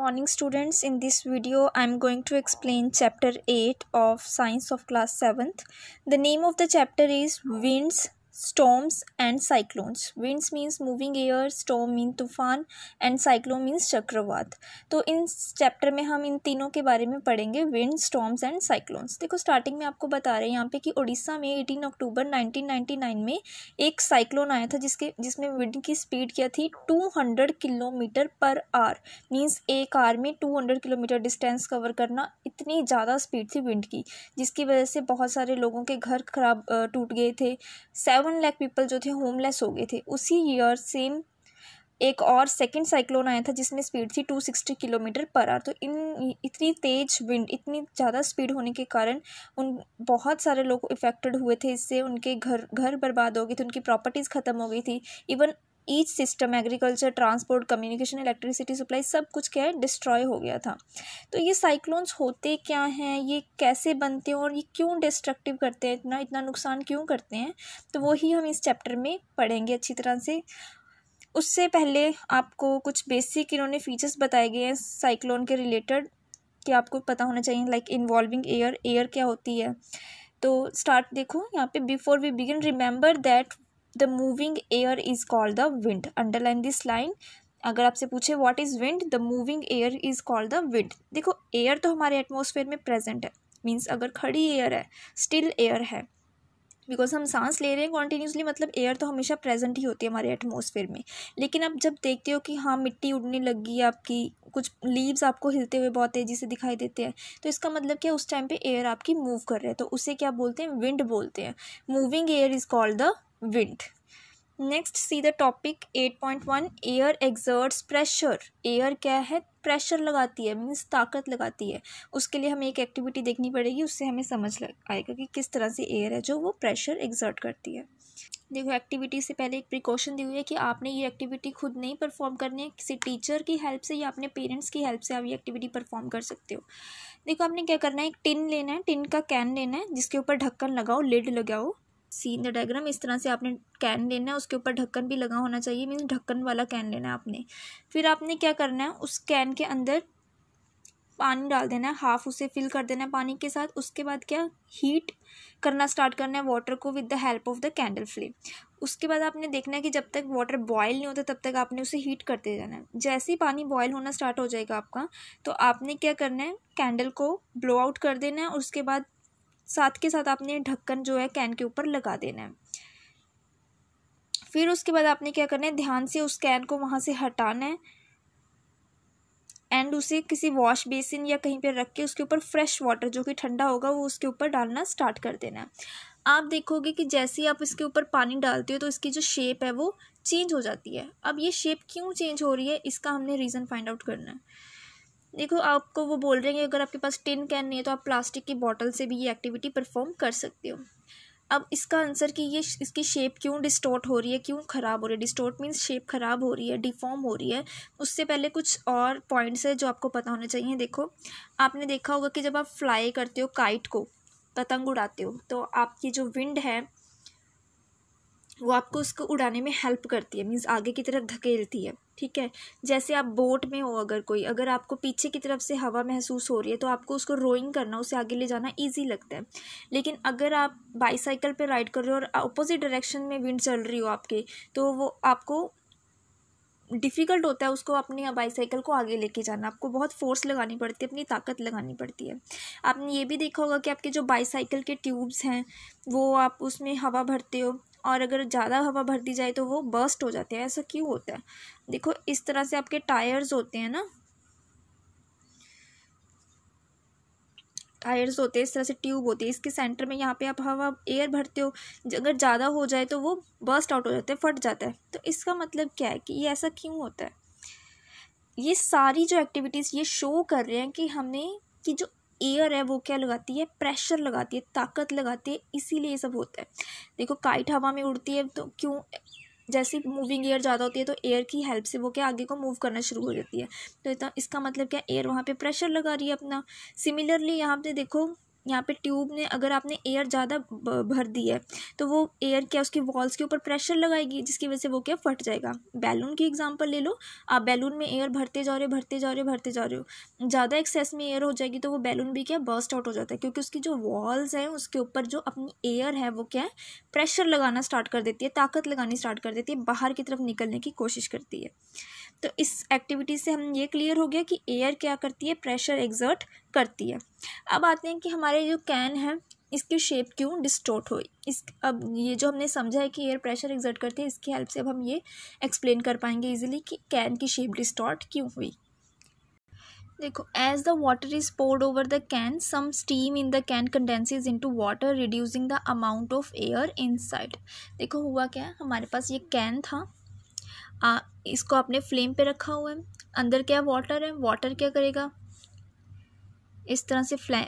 morning students in this video i'm going to explain chapter 8 of science of class 7th the name of the chapter is winds storms and cyclones winds means moving air storm mean तूफान and cyclone means चक्रवात तो in chapter में हम इन तीनों के बारे में पढ़ेंगे विंड स्टॉम्स एंड साइक्लोन्स देखो स्टार्टिंग में आपको बता रहे हैं यहाँ पे कि उड़ीसा में eighteen October nineteen ninety nine में एक साइक्लोन आया था जिसके जिसमें विंड की स्पीड क्या थी two hundred kilometre per hour means एक आर में two hundred kilometre distance cover करना इतनी ज़्यादा स्पीड थी विंड की जिसकी वजह से बहुत सारे लोगों के घर खराब टूट गए थे इलेवन लैख पीपल जो थे होमलेस हो गए थे उसी ईयर सेम एक और सेकेंड साइक्लोन आया था जिसमें स्पीड थी two sixty kilometre per hour तो इन इतनी तेज विंड इतनी ज़्यादा स्पीड होने के कारण उन बहुत सारे लोग इफेक्टेड हुए थे इससे उनके घर घर बर्बाद हो गए थे उनकी प्रॉपर्टीज़ ख़त्म हो गई थी even each system agriculture transport communication electricity supply सब कुछ क्या है डिस्ट्रॉय हो गया था तो ये साइक्लोन्स होते क्या हैं ये कैसे बनते हैं और ये क्यों डिस्ट्रक्टिव करते हैं इतना इतना नुकसान क्यों करते हैं तो वही हम इस चैप्टर में पढ़ेंगे अच्छी तरह से उससे पहले आपको कुछ बेसिक इन्होंने फीचर्स बताए गए हैं साइक्लोन के रिलेटेड कि आपको पता होना चाहिए लाइक इन्वॉल्विंग एयर एयर क्या होती है तो स्टार्ट देखो यहाँ पे before we begin remember that the moving air is called the wind underline this line अगर आपसे पूछे what is wind the moving air is called the wind देखो एयर तो हमारे एटमोसफेयर में प्रेजेंट है मीन्स अगर खड़ी एयर है स्टिल एयर है बिकॉज हम सांस ले रहे हैं कॉन्टीन्यूसली मतलब एयर तो हमेशा प्रेजेंट ही होती है हमारे एटमोसफेयर में लेकिन आप जब देखते हो कि हाँ मिट्टी उड़ने लगी आपकी कुछ लीव्स आपको हिलते हुए बहुत तेज़ी से दिखाई देते हैं तो इसका मतलब क्या उस टाइम पे एयर आपकी मूव कर रहे हैं तो उसे क्या बोलते हैं विंड बोलते हैं moving air is called the wind next see the topic eight point one air exerts pressure air क्या है प्रेशर लगाती है मीन्स ताकत लगाती है उसके लिए हमें एक एक्टिविटी देखनी पड़ेगी उससे हमें समझ आएगा कि किस तरह से एयर है जो वो प्रेशर एग्जर्ट करती है देखो एक्टिविटी से पहले एक प्रिकॉशन दी हुई है कि आपने ये एक्टिविटी खुद नहीं परफॉर्म करनी है किसी टीचर की हेल्प से या अपने पेरेंट्स की हेल्प से आप ये एक्टिविटी परफॉर्म कर सकते हो देखो आपने क्या करना है एक टिन लेना है टिन का कैन लेना है जिसके ऊपर ढक्कन लगाओ लिड लगाओ सीन द डायग्राम इस तरह से आपने कैन लेना है उसके ऊपर ढक्कन भी लगा होना चाहिए मीन्स ढक्कन वाला कैन लेना है आपने फिर आपने क्या करना है उस कैन के अंदर पानी डाल देना है हाफ उसे फिल कर देना है पानी के साथ उसके बाद क्या हीट करना स्टार्ट करना है वाटर को with the help of the candle flame उसके बाद आपने देखना है कि जब तक वाटर बॉयल नहीं होता तब तक आपने उसे हीट करते जाना है जैसे ही पानी बॉयल होना स्टार्ट हो जाएगा आपका तो आपने क्या करना है कैंडल को ब्लो आउट कर देना है उसके बाद साथ के साथ आपने ढक्कन जो है कैन के ऊपर लगा देना है फिर उसके बाद आपने क्या करना है ध्यान से उस कैन को वहाँ से हटाना है एंड उसे किसी वॉश बेसिन या कहीं पर रख के उसके ऊपर फ्रेश वाटर जो कि ठंडा होगा वो उसके ऊपर डालना स्टार्ट कर देना है आप देखोगे कि जैसे ही आप इसके ऊपर पानी डालते हो तो इसकी जो शेप है वो चेंज हो जाती है अब ये शेप क्यों चेंज हो रही है इसका हमने रीज़न फाइंड आउट करना है देखो आपको वो बोल रहे हैं अगर आपके पास टिन कैन नहीं है तो आप प्लास्टिक की बॉटल से भी ये एक्टिविटी परफॉर्म कर सकते हो अब इसका आंसर कि ये इसकी शेप क्यों डिस्टोर्ट हो रही है क्यों ख़राब हो रही है डिस्टोर्ट मीन्स शेप ख़राब हो रही है डिफॉर्म हो रही है उससे पहले कुछ और पॉइंट्स है जो आपको पता होने चाहिए देखो आपने देखा होगा कि जब आप फ्लाई करते हो काइट को पतंग उड़ाते हो तो आपकी जो विंड है वो आपको उसको उड़ाने में हेल्प करती है मीन्स आगे की तरफ धकेलती है ठीक है जैसे आप बोट में हो अगर कोई अगर आपको पीछे की तरफ से हवा महसूस हो रही है तो आपको उसको रोइंग करना उसे आगे ले जाना ईजी लगता है लेकिन अगर आप बाईसाइकिल पर राइड कर रहे हो और अपोजिट डायरेक्शन में विंड चल रही हो आपके तो वो आपको डिफ़िकल्ट होता है उसको अपनी बाईसाइकिल को आगे लेके जाना आपको बहुत फोर्स लगानी पड़ती है अपनी ताकत लगानी पड़ती है आपने ये भी देखा होगा कि आपके जो बाईसाइकिल के ट्यूब्स हैं वो आप उसमें हवा भरते हो और अगर ज़्यादा हवा भर दी जाए तो वो बर्स्ट हो जाते हैं ऐसा क्यों होता है देखो इस तरह से आपके टायर्स होते हैं ना टायर्स होते हैं इस तरह से ट्यूब होती है इसके सेंटर में यहाँ पे आप हवा एयर भरते हो अगर ज़्यादा हो जाए तो वो बर्स्ट आउट हो जाता है फट जाता है तो इसका मतलब क्या है कि ये ऐसा क्यों होता है ये सारी जो एक्टिविटीज़ ये शो कर रहे हैं कि हमने कि जो एयर है वो क्या लगाती है प्रेशर लगाती है ताकत लगाती है इसीलिए ये सब होता है देखो काइट हवा में उड़ती है तो क्यों जैसे मूविंग एयर ज़्यादा होती है तो एयर की हेल्प से वो क्या आगे को मूव करना शुरू हो जाती है तो इसका मतलब क्या एयर वहाँ पे प्रेशर लगा रही है अपना सिमिलरली यहाँ पे देखो यहाँ पे ट्यूब ने अगर आपने एयर ज़्यादा भर दी है तो वो एयर क्या उसकी वॉल्स के ऊपर प्रेशर लगाएगी जिसकी वजह से वो क्या फट जाएगा बैलून की एग्जांपल ले लो आप बैलून में एयर भरते जा रहे हो भरते जा रहे हो भरते जा रहे हो ज़्यादा एक्सेस में एयर हो जाएगी तो वो बैलून भी क्या बर्स्ट आउट हो जाता है क्योंकि उसकी जो वॉल्स हैं उसके ऊपर जो अपनी एयर है वो क्या है प्रेशर लगाना स्टार्ट कर देती है ताकत लगानी स्टार्ट कर देती है बाहर की तरफ निकलने की कोशिश करती है तो इस एक्टिविटी से हम ये क्लियर हो गया कि एयर क्या करती है प्रेशर एग्जर्ट करती है अब आते हैं कि हमारे जो कैन है इसकी शेप क्यों डिस्टोर्ट हुई इस अब ये जो हमने समझा है कि एयर प्रेशर एग्जर्ट करती है इसकी हेल्प से अब हम ये एक्सप्लेन कर पाएंगे इजीली कि कैन की शेप डिस्टॉर्ट क्यों हुई देखो as the water is poured over the can some steam in the can condenses into water reducing the amount of air inside देखो हुआ क्या हमारे पास ये कैन था आ, इसको आपने फ्लेम पे रखा हुआ है अंदर क्या वाटर है वाटर क्या करेगा इस तरह से फ्लै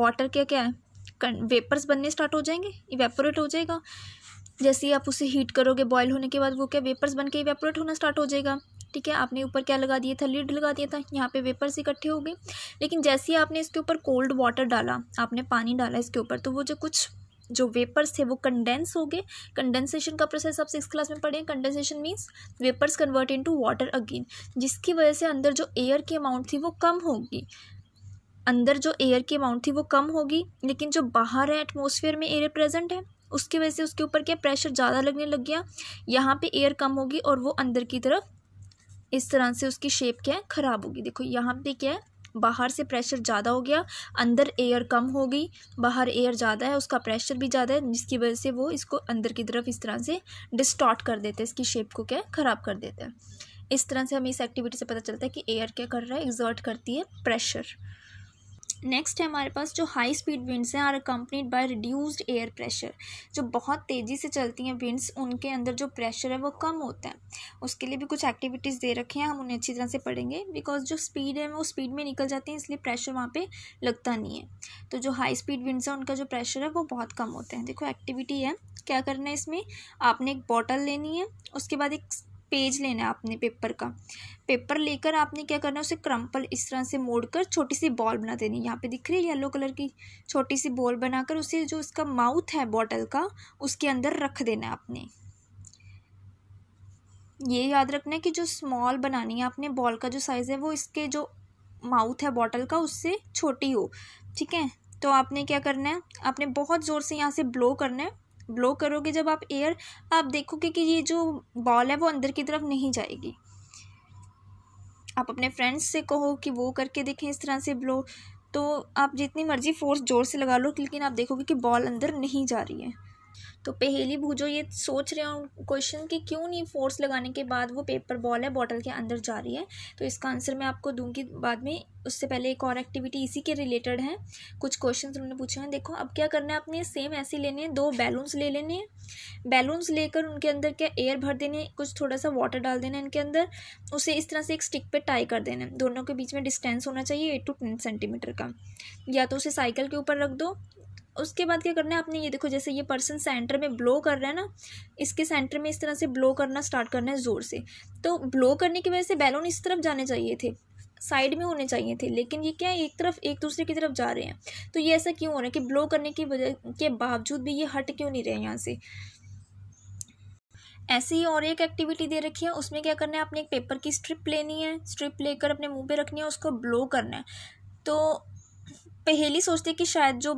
वाटर क्या क्या है वेपर्स बनने स्टार्ट हो जाएंगे इवेपोरेट हो जाएगा जैसे ही आप उसे हीट करोगे बॉयल होने के बाद वो क्या वेपर्स बन के इवेपोरेट होना स्टार्ट हो जाएगा ठीक है आपने ऊपर क्या लगा दिया था लीड लगा दिया था यहाँ पे वेपर्स इकट्ठे हो गए लेकिन जैसे ही आपने इसके ऊपर कोल्ड वाटर डाला आपने पानी डाला इसके ऊपर तो वो जो कुछ जो वेपर्स थे वो कंडेंस हो गए कंडेंसेशन का प्रोसेस आप सिक्स क्लास में पढ़े condensation means vapours convert into water again जिसकी वजह से अंदर जो एयर की अमाउंट थी वो कम होगी अंदर जो एयर की अमाउंट थी वो कम होगी लेकिन जो बाहर है एटमोसफेयर में एयर प्रेजेंट है उसकी वजह से उसके ऊपर क्या प्रेशर ज़्यादा लगने लग गया यहाँ पे एयर कम होगी और वो अंदर की तरफ इस तरह से उसकी शेप क्या है ख़राब होगी देखो यहाँ पे क्या है बाहर से प्रेशर ज़्यादा हो गया अंदर एयर कम हो गई बाहर एयर ज़्यादा है उसका प्रेशर भी ज़्यादा है जिसकी वजह से वो इसको अंदर की तरफ इस तरह से डिस्टॉट कर देते हैं इसकी शेप को क्या ख़राब कर देते हैं इस तरह से हमें इस एक्टिविटी से पता चलता है कि एयर क्या कर रहा है एग्जर्ट करती है प्रेशर नेक्स्ट है हमारे पास जो हाई स्पीड विंड्स हैं are accompanied by reduced air pressure जो बहुत तेज़ी से चलती हैं विंड्स उनके अंदर जो प्रेशर है वो कम होता है उसके लिए भी कुछ एक्टिविटीज़ दे रखे हैं हम उन्हें अच्छी तरह से पढ़ेंगे बिकॉज जो स्पीड है वो स्पीड में निकल जाती है इसलिए प्रेशर वहाँ पर लगता नहीं है तो जो हाई स्पीड विंड्स हैं उनका जो प्रेशर है वो बहुत कम होते हैं देखो एक्टिविटी है क्या करना है इसमें आपने एक बॉटल लेनी है उसके बाद एक पेज लेना है आपने पेपर का पेपर लेकर आपने क्या करना है उसे क्रम्पल इस तरह से मोड़ कर छोटी सी बॉल बना देनी है यहाँ पे दिख रही है येलो कलर की छोटी सी बॉल बनाकर उसे जो उसका माउथ है बॉटल का उसके अंदर रख देना है आपने ये याद रखना है कि जो स्मॉल बनानी है आपने बॉल का जो साइज़ है वो इसके जो माउथ है बॉटल का उससे छोटी हो ठीक है तो आपने क्या करना है आपने बहुत ज़ोर से यहाँ से ब्लो करना है ब्लो करोगे जब आप एयर आप देखोगे कि ये जो बॉल है वो अंदर की तरफ नहीं जाएगी आप अपने फ्रेंड्स से कहो कि वो करके देखें इस तरह से ब्लो तो आप जितनी मर्ज़ी फोर्स ज़ोर से लगा लो लेकिन आप देखोगे कि बॉल अंदर नहीं जा रही है तो पहेली भूजो ये सोच रहे हैं क्वेश्चन कि क्यों नहीं फोर्स लगाने के बाद वो पेपर बॉल है बॉटल के अंदर जा रही है तो इसका आंसर मैं आपको दूंगी बाद में उससे पहले एक और एक्टिविटी इसी के रिलेटेड है कुछ क्वेश्चन उन्होंने पूछे हैं देखो अब क्या करना है आपने सेम ऐसे लेने हैं दो बैलून्स ले लेने हैं बैलून्स लेकर उनके अंदर क्या एयर भर देने कुछ थोड़ा सा वाटर डाल देना इनके अंदर उसे इस तरह से एक स्टिक पर टाई कर देना दोनों के बीच में डिस्टेंस होना चाहिए एट टू टेन सेंटीमीटर का या तो उसे साइकिल के ऊपर रख दो उसके बाद क्या करना है आपने ये देखो जैसे ये पर्सन सेंटर में ब्लो कर रहा है ना इसके सेंटर में इस तरह से ब्लो करना स्टार्ट करना है ज़ोर से तो ब्लो करने की वजह से बैलून इस तरफ जाने चाहिए थे साइड में होने चाहिए थे लेकिन ये क्या है एक तरफ एक दूसरे की तरफ जा रहे हैं तो ये ऐसा क्यों हो रहा है कि ब्लो करने की वजह के बावजूद भी ये हट क्यों नहीं रहे यहाँ से ऐसे ही और एक एक्टिविटी दे रखी है उसमें क्या करना है आपने एक पेपर की स्ट्रिप लेनी है स्ट्रिप लेकर अपने मुंह पे रखनी है उसको ब्लो करना है तो पहेली सोचते हैं कि शायद जो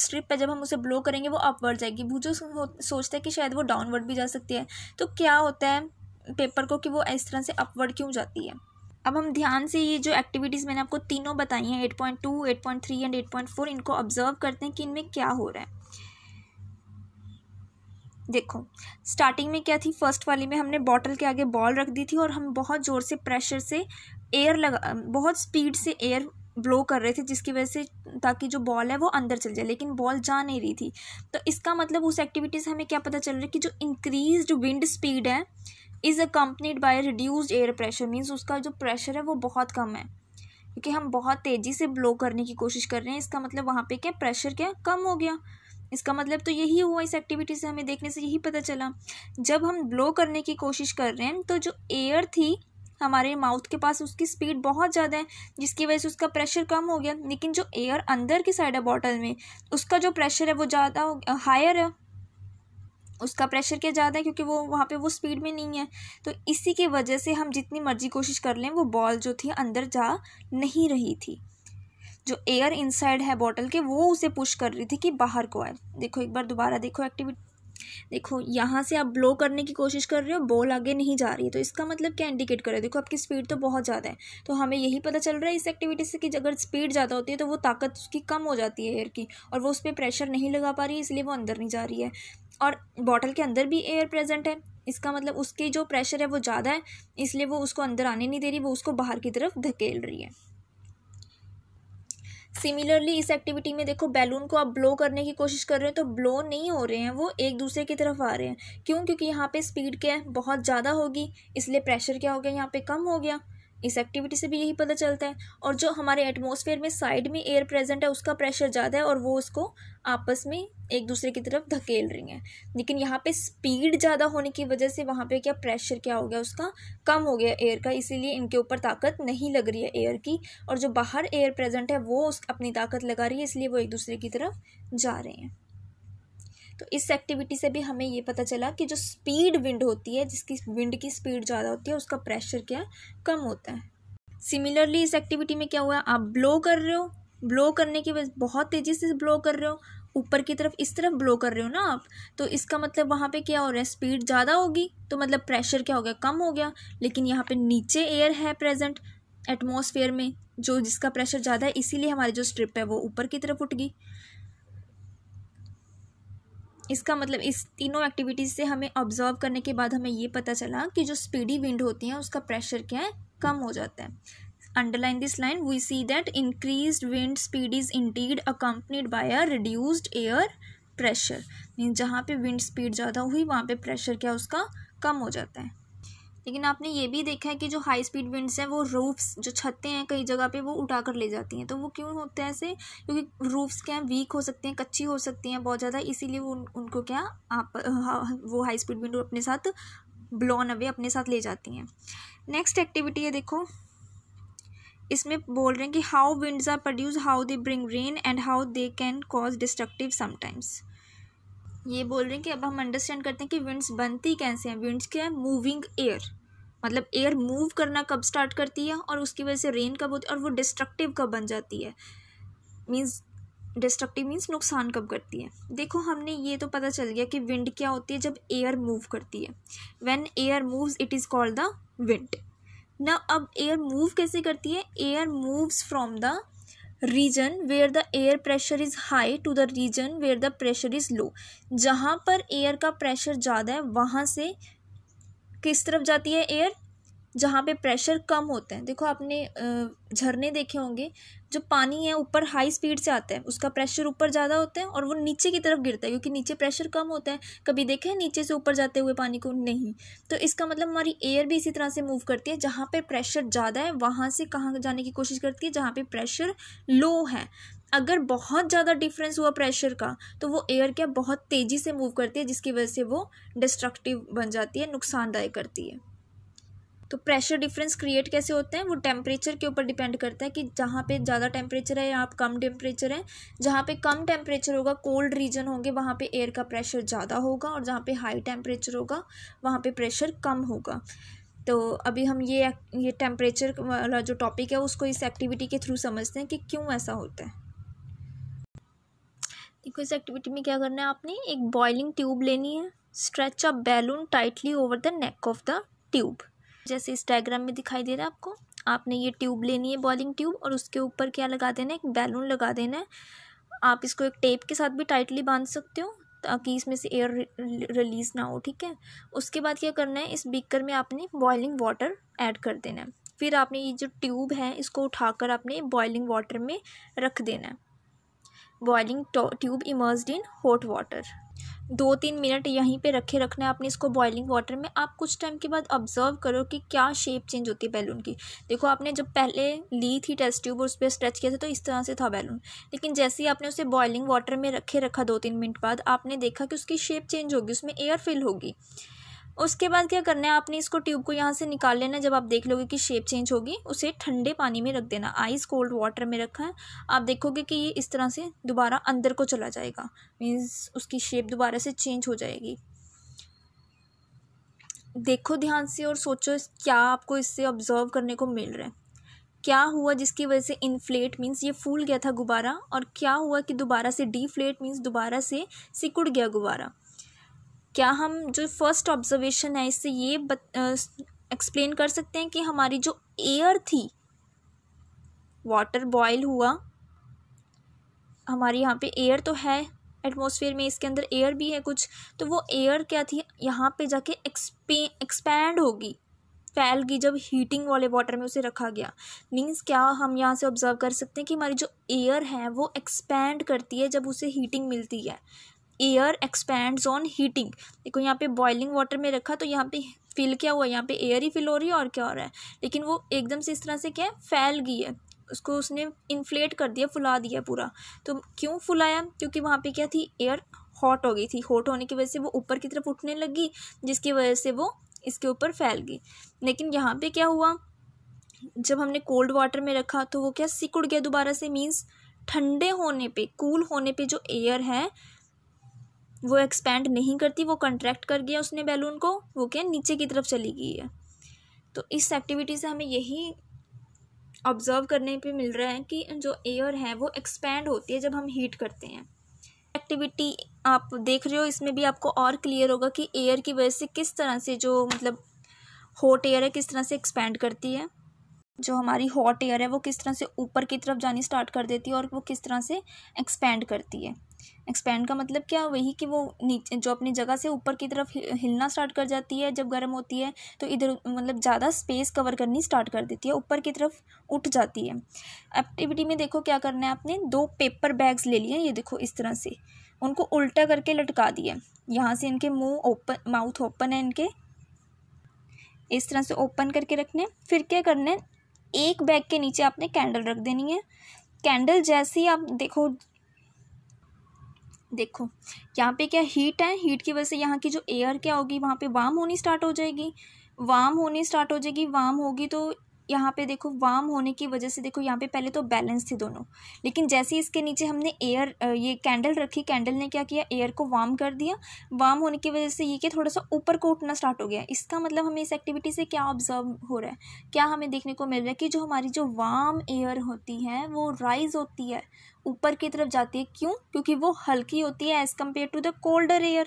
स्ट्रिप है जब हम उसे ब्लो करेंगे वो अपवर्ड जाएगी भूजो सोचता है कि शायद वो डाउनवर्ड भी जा सकती है तो क्या होता है पेपर को कि वो इस तरह से अपवर्ड क्यों जाती है अब हम ध्यान से ये जो एक्टिविटीज़ मैंने आपको तीनों बताई हैं eight point two eight point three and eight point four इनको ऑब्जर्व करते हैं कि इनमें क्या हो रहा है देखो स्टार्टिंग में क्या थी फर्स्ट वाली में हमने बॉटल के आगे बॉल रख दी थी और हम बहुत ज़ोर से प्रेशर से एयर लगा बहुत स्पीड से एयर ब्लो कर रहे थे जिसकी वजह से ताकि जो बॉल है वो अंदर चल जाए लेकिन बॉल जा नहीं रही थी तो इसका मतलब उस एक्टिविटी से हमें क्या पता चल रहा है कि जो इंक्रीज विंड स्पीड है is accompanied by reduce air pressure means उसका जो प्रेशर है वो बहुत कम है क्योंकि हम बहुत तेज़ी से ब्लो करने की कोशिश कर रहे हैं इसका मतलब वहाँ पे क्या प्रेशर क्या कम हो गया इसका मतलब तो यही हुआ इस एक्टिविटी से हमें देखने से यही पता चला जब हम ब्लो करने की कोशिश कर रहे हैं तो जो एयर थी हमारे माउथ के पास उसकी स्पीड बहुत ज़्यादा है जिसकी वजह से उसका प्रेशर कम हो गया लेकिन जो एयर अंदर की साइड है बॉटल में उसका जो प्रेशर है वो ज़्यादा हो हायर है उसका प्रेशर क्या ज़्यादा है क्योंकि वो वहाँ पे वो स्पीड में नहीं है तो इसी की वजह से हम जितनी मर्जी कोशिश कर लें वो बॉल जो थी अंदर जा नहीं रही थी जो एयर इनसाइड है बॉटल के वो उसे पुश कर रही थी कि बाहर को आए देखो एक बार दोबारा देखो एक्टिविटी देखो यहाँ से आप ब्लो करने की कोशिश कर रहे हो बॉल आगे नहीं जा रही है तो इसका मतलब क्या इंडिकेट कर रहा है देखो आपकी स्पीड तो बहुत ज़्यादा है तो हमें यही पता चल रहा है इस एक्टिविटी से कि अगर स्पीड ज़्यादा होती है तो वो ताकत उसकी कम हो जाती है एयर की और वो उस पर प्रेशर नहीं लगा पा रही है इसलिए वो अंदर नहीं जा रही है और बॉटल के अंदर भी एयर प्रेजेंट है इसका मतलब उसकी जो प्रेशर है वो ज़्यादा है इसलिए वो उसको अंदर आने नहीं दे रही वो उसको बाहर की तरफ धकेल रही है सिमिलरली इस एक्टिविटी में देखो बैलून को आप ब्लो करने की कोशिश कर रहे हैं तो ब्लो नहीं हो रहे हैं वो एक दूसरे की तरफ आ रहे हैं क्यों क्योंकि यहाँ पे स्पीड क्या है बहुत ज़्यादा होगी इसलिए प्रेशर क्या हो गया यहाँ पे कम हो गया इस एक्टिविटी से भी यही पता चलता है और जो हमारे एटमॉस्फेयर में साइड में एयर प्रेजेंट है उसका प्रेशर ज़्यादा है और वो उसको आपस में एक दूसरे की तरफ धकेल रही हैं लेकिन यहाँ पे स्पीड ज़्यादा होने की वजह से वहाँ पे क्या प्रेशर क्या हो गया उसका कम हो गया एयर का इसीलिए इनके ऊपर ताकत नहीं लग रही है एयर की और जो बाहर एयर प्रेजेंट है वो उस अपनी ताकत लगा रही है इसलिए वो एक दूसरे की तरफ जा रहे हैं तो इस एक्टिविटी से भी हमें ये पता चला कि जो स्पीड विंड होती है जिसकी विंड की स्पीड ज़्यादा होती है उसका प्रेशर क्या है कम होता है सिमिलरली इस एक्टिविटी में क्या हुआ आप ब्लो कर रहे हो ब्लो करने की वजह बहुत तेज़ी से ब्लो कर रहे हो ऊपर की तरफ इस तरफ ब्लो कर रहे हो ना आप तो इसका मतलब वहाँ पे क्या हो रहा है स्पीड ज़्यादा होगी तो मतलब प्रेशर क्या हो गया कम हो गया लेकिन यहाँ पे नीचे एयर है प्रेजेंट एटमॉस्फेयर में जो जिसका प्रेशर ज़्यादा है इसीलिए हमारी जो स्ट्रिप है वो ऊपर की तरफ उठ गई इसका मतलब इस तीनों एक्टिविटीज़ से हमें ऑब्जर्व करने के बाद हमें ये पता चला कि जो स्पीडी विंड होती है उसका प्रेशर क्या है कम हो जाता है underline this line we see that increased wind speed is indeed accompanied by a reduce air pressure mean जहाँ पे विंड स्पीड ज़्यादा हुई वहाँ पे प्रेशर क्या उसका कम हो जाता है लेकिन आपने ये भी देखा है कि जो हाई स्पीड विंड्स हैं वो रूफ्स जो छते हैं कई जगह पे वो उठा कर ले जाती हैं तो वो क्यों होता है ऐसे क्योंकि रूफ्स क्या वीक हो सकते हैं कच्ची हो सकती हैं बहुत ज़्यादा इसीलिए वो उन, उनको क्या आप वो हाई स्पीड विंड अपने साथ ब्लॉन अवे अपने साथ ले जाती हैं नेक्स्ट एक्टिविटी है देखो इसमें बोल रहे हैं कि how winds are produce how they bring rain and how they can cause destructive sometimes ये बोल रहे हैं कि अब हम अंडरस्टैंड करते हैं कि विंड्स बनती कैसे हैं विंड्स क्या है मूविंग एयर मतलब एयर मूव करना कब स्टार्ट करती है और उसकी वजह से रेन कब होती है और वो डिस्ट्रक्टिव कब बन जाती है मीन्स डिस्ट्रक्टिव मीन्स नुकसान कब करती है देखो हमने ये तो पता चल गया कि विंड क्या होती है जब एयर मूव करती है when air moves it is called the wind ना अब एयर मूव कैसे करती है air moves from the region where the air pressure is high to the region where the pressure is low जहाँ पर air का प्रेशर ज़्यादा है वहाँ से किस तरफ जाती है एयर जहाँ पे प्रेशर कम होता है देखो आपने झरने देखे होंगे जो पानी है ऊपर हाई स्पीड से आता है उसका प्रेशर ऊपर ज़्यादा होता है और वो नीचे की तरफ गिरता है क्योंकि नीचे प्रेशर कम होता है कभी देखें नीचे से ऊपर जाते हुए पानी को नहीं तो इसका मतलब हमारी एयर भी इसी तरह से मूव करती है जहाँ पर प्रेशर ज़्यादा है वहाँ से कहाँ जाने की कोशिश करती है जहाँ पर प्रेशर लो है अगर बहुत ज़्यादा डिफरेंस हुआ प्रेशर का तो वो एयर क्या बहुत तेज़ी से मूव करती है जिसकी वजह से वो डिस्ट्रक्टिव बन जाती है नुकसानदायक करती है तो प्रेशर डिफरेंस क्रिएट कैसे होते हैं वो टेम्परेचर के ऊपर डिपेंड करता है कि जहाँ पे ज़्यादा टेम्परेचर है यहाँ कम टेम्परेचर है जहाँ पे कम टेम्परेचर होगा कोल्ड रीजन होंगे वहाँ पे एयर का प्रेशर ज़्यादा होगा और जहाँ पे हाई टेम्परेचर होगा वहाँ पे प्रेशर कम होगा तो अभी हम ये ये टेम्परेचर वाला जो टॉपिक है उसको इस एक्टिविटी के थ्रू समझते हैं कि क्यों ऐसा होता है देखो इस एक्टिविटी में क्या करना है आपने एक बॉइलिंग ट्यूब लेनी है stretch a balloon tightly over the neck of the tube जैसे इस डायग्राम में दिखाई दे रहा है आपको आपने ये ट्यूब लेनी है बॉलिंग ट्यूब और उसके ऊपर क्या लगा देना है एक बैलून लगा देना है आप इसको एक टेप के साथ भी टाइटली बांध सकते हो ताकि इसमें से एयर रिलीज़ ना हो ठीक है उसके बाद क्या करना है इस बीकर में आपने बॉइलिंग वाटर ऐड कर देना है फिर आपने ये जो ट्यूब है इसको उठाकर आपने बॉइलिंग वाटर में रख देना है boiling tube immerse in hot water दो तीन मिनट यहीं पे रखे रखना है आपने इसको बॉयलिंग वाटर में आप कुछ टाइम के बाद ऑब्जर्व करो कि क्या शेप चेंज होती है बैलून की देखो आपने जब पहले ली थी टेस्ट ट्यूब और उस पर स्ट्रेच किया था तो इस तरह से था बैलून लेकिन जैसे ही आपने उसे बॉयलिंग वाटर में रखे रखा दो तीन मिनट बाद आपने देखा कि उसकी शेप चेंज होगी उसमें एयर फिल होगी उसके बाद क्या करना है आपने इसको ट्यूब को यहाँ से निकाल लेना जब आप देख लोगे कि शेप चेंज होगी उसे ठंडे पानी में रख देना आइस कोल्ड वाटर में रखा है आप देखोगे कि ये इस तरह से दोबारा अंदर को चला जाएगा मीन्स उसकी शेप दोबारा से चेंज हो जाएगी देखो ध्यान से और सोचो क्या आपको इससे ऑब्जर्व करने को मिल रहा है क्या हुआ जिसकी वजह से इन्फ्लेट मीन्स ये फूल गया था गुब्बारा और क्या हुआ कि दोबारा से डीफ्लेट मीन्स दोबारा से सिकुड़ गया गुब्बारा क्या हम जो फर्स्ट ऑब्जर्वेशन है इससे ये एक्सप्लेन कर सकते हैं कि हमारी जो एयर थी वाटर बॉयल हुआ हमारी यहाँ पे एयर तो है एटमॉस्फेयर में इसके अंदर एयर भी है कुछ तो वो एयर क्या थी यहाँ पे जाके एक्सपे एक्सपैंड होगी फैल गई जब हीटिंग वाले वाटर में उसे रखा गया मीन्स क्या हम यहाँ से ऑब्जर्व कर सकते हैं कि हमारी जो एयर है वो एक्सपैंड करती है जब उसे हीटिंग मिलती है एयर एक्सपैंड ऑन हीटिंग देखो यहाँ पे बॉइलिंग वाटर में रखा तो यहाँ पे फिल क्या हुआ यहाँ पे एयर ही फिल हो रही है और क्या हो रहा है लेकिन वो एकदम से इस तरह से क्या है फैल गई है उसको उसने इन्फ्लेट कर दिया फुला दिया पूरा तो क्यों फुलाया क्योंकि वहाँ पे क्या थी एयर हॉट हो गई थी हॉट होने की वजह से वो ऊपर की तरफ उठने लगी जिसकी वजह से वो इसके ऊपर फैल गई लेकिन यहाँ पे क्या हुआ जब हमने कोल्ड वाटर में रखा तो वो क्या सिकुड़ गया दोबारा से मीन्स ठंडे होने पे कूल होने पे जो एयर है वो एक्सपेंड नहीं करती वो कंट्रैक्ट कर गया उसने बैलून को वो क्या नीचे की तरफ चली गई है तो इस एक्टिविटी से हमें यही ऑब्ज़र्व करने पे मिल रहा है कि जो एयर है वो एक्सपेंड होती है जब हम हीट करते हैं एक्टिविटी आप देख रहे हो इसमें भी आपको और क्लियर होगा कि एयर की वजह से किस तरह से जो मतलब हॉट एयर है किस तरह से एक्सपेंड करती है जो हमारी हॉट एयर है वो किस तरह से ऊपर की तरफ जानी स्टार्ट कर देती है और वो किस तरह से एक्सपेंड करती है एक्सपैंड का मतलब क्या वही कि वो नीचे जो अपनी जगह से ऊपर की तरफ हिलना स्टार्ट कर जाती है जब गर्म होती है तो इधर मतलब ज़्यादा स्पेस कवर करनी स्टार्ट कर देती है ऊपर की तरफ उठ जाती है एक्टिविटी में देखो क्या करना है आपने दो पेपर बैग्स ले लिए ये देखो इस तरह से उनको उल्टा करके लटका दिया यहाँ से इनके मुँह ओपन माउथ ओपन है इनके इस तरह से ओपन करके रखने फिर क्या करना है एक बैग के नीचे आपने कैंडल रख देनी है कैंडल जैसे ही आप देखो देखो यहाँ पे क्या हीट है हीट की वजह से यहाँ की जो एयर क्या होगी वहाँ पे वाम होनी स्टार्ट हो जाएगी वाम होनी स्टार्ट हो जाएगी वाम होगी तो यहाँ पे देखो वार्म होने की वजह से देखो यहाँ पे पहले तो बैलेंस थी दोनों लेकिन जैसे ही इसके नीचे हमने एयर ये कैंडल रखी कैंडल ने क्या किया एयर को वार्म कर दिया वार्म होने की वजह से ये कि थोड़ा सा ऊपर को उठना स्टार्ट हो गया इसका मतलब हमें इस एक्टिविटी से क्या ऑब्जर्व हो रहा है क्या हमें देखने को मिल रहा है कि जो हमारी जो वार्म एयर होती है वो राइज होती है ऊपर की तरफ जाती है क्यों क्योंकि वो हल्की होती है as compare to the colder air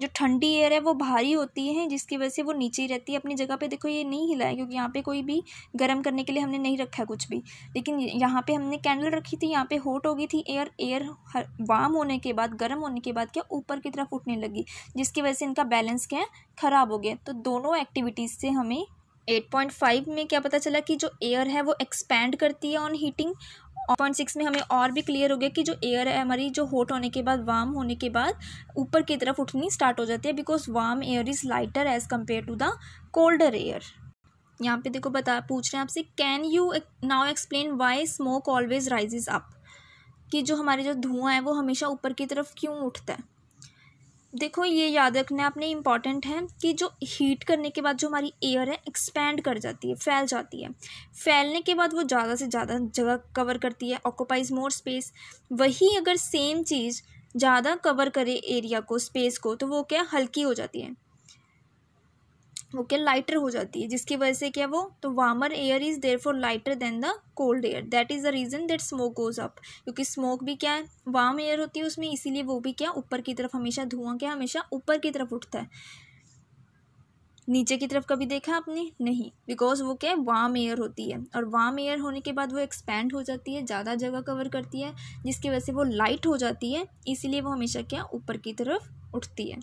जो ठंडी एयर है वो भारी होती है जिसकी वजह से वो नीचे ही रहती है अपनी जगह पे देखो ये नहीं हिला है क्योंकि यहाँ पे कोई भी गर्म करने के लिए हमने नहीं रखा है कुछ भी लेकिन यहाँ पे हमने कैंडल रखी थी यहाँ पे होट हो गई थी एयर एयर वार्म होने के बाद गर्म होने के बाद क्या ऊपर की तरफ उठने लगी जिसकी वजह से इनका बैलेंस क्या है ख़राब हो गया तो दोनों एक्टिविटीज़ से हमें 8.5 में क्या पता चला कि जो एयर है वो एक्सपैंड करती है ऑन हीटिंग पॉइंट सिक्स में हमें और भी क्लियर हो गया कि जो एयर है हमारी जो हॉट होने के बाद वार्म होने के बाद ऊपर की तरफ उठनी स्टार्ट हो जाती है because warm air is lighter as compare to the colder air यहाँ पे देखो बता पूछ रहे हैं आपसे can you now explain why smoke always rises up कि जो हमारे जो धुआं है वो हमेशा ऊपर की तरफ क्यों उठता है देखो ये याद रखना आपने इम्पॉर्टेंट है कि जो हीट करने के बाद जो हमारी एयर है एक्सपेंड कर जाती है फैल जाती है फैलने के बाद वो ज़्यादा से ज़्यादा जगह कवर करती है ऑक्यूपाइज मोर स्पेस वही अगर सेम चीज़ ज़्यादा कवर करे एरिया को स्पेस को तो वो क्या हल्की हो जाती है वो क्या लाइटर हो जाती है जिसकी वजह से क्या वो तो warmer air is therefore lighter than the cold air that is the reason that smoke goes up क्योंकि स्मोक भी क्या है वार्म एयर होती है उसमें इसीलिए वो भी क्या ऊपर की तरफ हमेशा धुआं क्या हमेशा ऊपर की तरफ उठता है नीचे की तरफ कभी देखा आपने नहीं बिकॉज वो क्या है वार्म एयर होती है और वार्म एयर होने के बाद वो एक्सपैंड हो जाती है ज़्यादा जगह कवर करती है जिसकी वजह से वो लाइट हो जाती है इसीलिए वो हमेशा क्या ऊपर की तरफ उठती है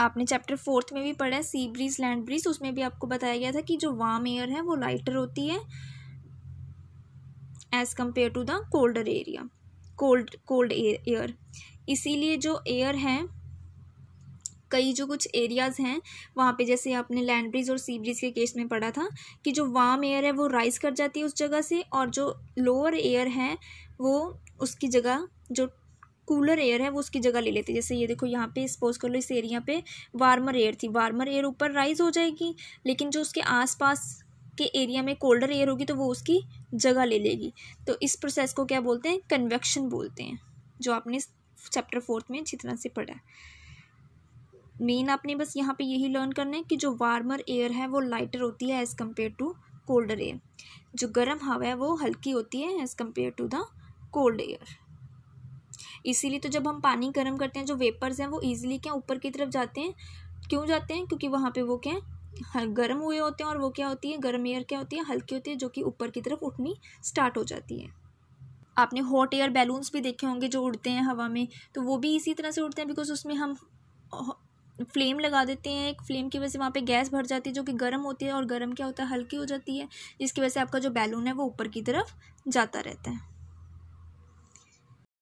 आपने चैप्टर फोर्थ में भी पढ़ा है सी ब्रीज लैंड ब्रीज उसमें भी आपको बताया गया था कि जो वार्म एयर है वो लाइटर होती है as compare to the colder area cold cold air इसीलिए जो एयर है कई जो कुछ एरियाज़ हैं वहाँ पे जैसे आपने लैंड ब्रिज और सी ब्रिज के केस में पढ़ा था कि जो वार्म एयर है वो राइज़ कर जाती है उस जगह से और जो लोअर एयर है वो उसकी जगह जो कूलर एयर है वो उसकी जगह ले लेते हैं जैसे ये देखो यहाँ पे सपोज कर लो इस एरिया पे वार्मर एयर थी वार्मर एयर ऊपर राइज हो जाएगी लेकिन जो उसके आसपास के एरिया में कोल्डर एयर होगी तो वो उसकी जगह ले लेगी तो इस प्रोसेस को क्या बोलते हैं कन्वेक्शन बोलते हैं जो आपने चैप्टर फोर्थ में अच्छी तरह से पढ़ा मेन आपने बस यहाँ पर यही लर्न करना है कि जो वार्मर एयर है वो लाइटर होती है as compare to colder air जो गर्म हवा है वो हल्की होती है as compare to the cold air इसीलिए तो जब हम पानी गर्म करते हैं जो वेपर्स हैं वो ईजिली क्या ऊपर की तरफ जाते हैं क्यों जाते हैं क्योंकि वहाँ पर वो क्या गर्म हुए होते हैं और वो क्या होती है गर्म एयर क्या होती है हल्की होती है जो कि ऊपर की तरफ उठनी स्टार्ट हो जाती है आपने हॉट एयर बैलून्स भी देखे होंगे जो उड़ते हैं हवा में तो वो भी इसी तरह से उड़ते हैं बिकॉज उसमें हम फ्लेम लगा देते हैं एक फ्लेम की वजह से वहाँ पे गैस भर जाती है जो कि गर्म होती है और गर्म क्या होता है हल्की हो जाती है जिसकी वजह से आपका जो बैलून है वो ऊपर की तरफ जाता रहता है